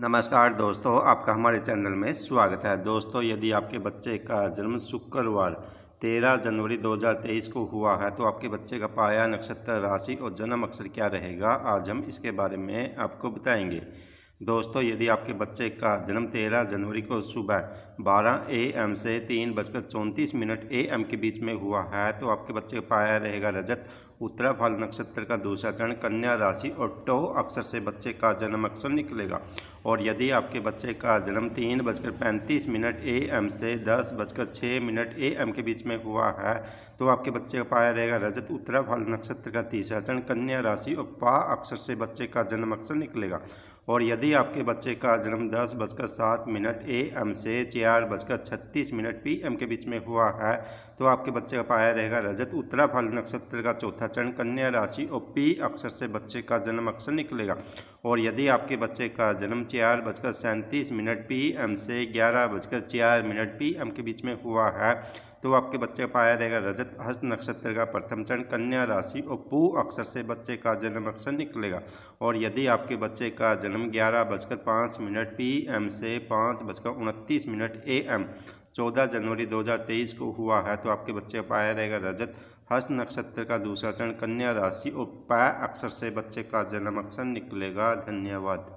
नमस्कार दोस्तों आपका हमारे चैनल में स्वागत है दोस्तों यदि आपके बच्चे का जन्म शुक्रवार 13 जनवरी 2023 को हुआ है तो आपके बच्चे का पाया नक्षत्र राशि और जन्म अक्षर क्या रहेगा आज हम इसके बारे में आपको बताएंगे दोस्तों यदि आपके बच्चे का जन्म 13 जनवरी को सुबह 12 एम से तीन बजकर चौंतीस मिनट एम के बीच में हुआ है तो आपके बच्चे पाया रहेगा रजत उत्तरा फल नक्षत्र का दूसरा चरण कन्या राशि और टो अक्षर से बच्चे का जन्म अक्षर निकलेगा और यदि आपके बच्चे का जन्म तीन बजकर पैंतीस मिनट ए एम से दस बजकर छः मिनट ए एम के बीच में हुआ है तो आपके बच्चे का पाया रहेगा रजत उत्तरा फल नक्षत्र का तीसरा चरण कन्या राशि और पा अक्षर से बच्चे का जन्म अक्षर निकलेगा और यदि आपके बच्चे का जन्म दस बजकर सात मिनट ए एम से चार बजकर छत्तीस मिनट पी एम के बीच में हुआ है तो आपके बच्चे का पाया रहेगा रजत उत्तरा फल नक्षत्र का चौथा चरण कन्या राशि और पी अक्षर से बच्चे का जन्म अक्षर निकलेगा और यदि आपके बच्चे का जन्म चार बजकर सैंतीस मिनट पी एम से ग्यारह बजकर चार मिनट पी एम के बीच में हुआ है तो आपके बच्चे का पाया रहेगा रजत हस्त नक्षत्र का प्रथम चरण कन्या राशि और पू अक्षर से बच्चे का जन्म अक्षर निकलेगा और यदि आपके बच्चे का जन्म जन्म ग्यारह बजकर पाँच मिनट पी एम से पाँच बजकर उनतीस मिनट ए एम चौदह जनवरी 2023 को हुआ है तो आपके बच्चे का पाया रहेगा रजत हस्त नक्षत्र का दूसरा चरण कन्या राशि और पै अक्षर से बच्चे का जन्म अक्षर निकलेगा धन्यवाद